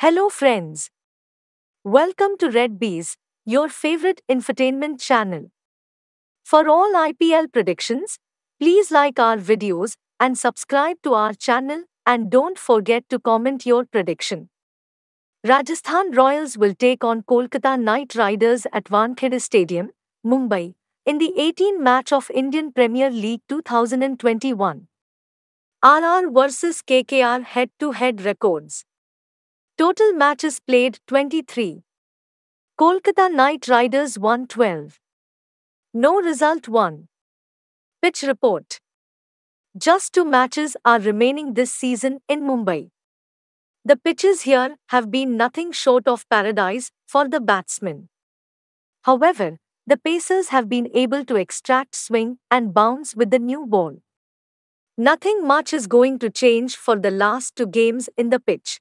Hello, friends. Welcome to Red Bees, your favorite infotainment channel. For all IPL predictions, please like our videos and subscribe to our channel and don't forget to comment your prediction. Rajasthan Royals will take on Kolkata Knight Riders at Wankhede Stadium, Mumbai, in the 18th match of Indian Premier League 2021. RR vs KKR head-to-head records. Total matches played 23. Kolkata Knight Riders one 12. No result won. Pitch report. Just two matches are remaining this season in Mumbai. The pitches here have been nothing short of paradise for the batsmen. However, the Pacers have been able to extract swing and bounce with the new ball. Nothing much is going to change for the last two games in the pitch.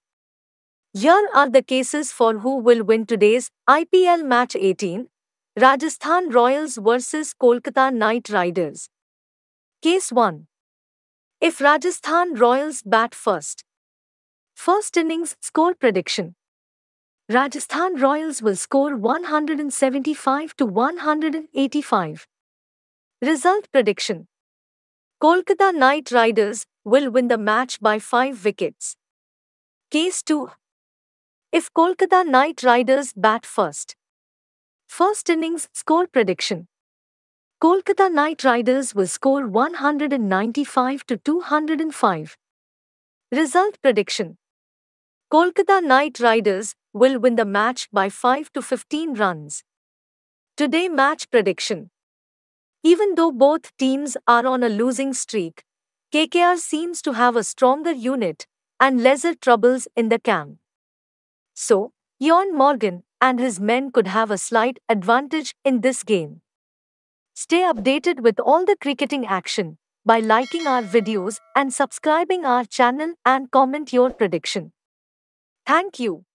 Here are the cases for who will win today's IPL Match 18 Rajasthan Royals vs Kolkata Knight Riders. Case 1 If Rajasthan Royals bat first, first innings score prediction Rajasthan Royals will score 175 to 185. Result prediction Kolkata Knight Riders will win the match by 5 wickets. Case 2 if Kolkata Knight Riders bat first. First innings score prediction. Kolkata Knight Riders will score 195 to 205. Result prediction. Kolkata Knight Riders will win the match by 5 to 15 runs. Today match prediction. Even though both teams are on a losing streak, KKR seems to have a stronger unit and lesser troubles in the camp. So, Jan Morgan and his men could have a slight advantage in this game. Stay updated with all the cricketing action by liking our videos and subscribing our channel and comment your prediction. Thank you.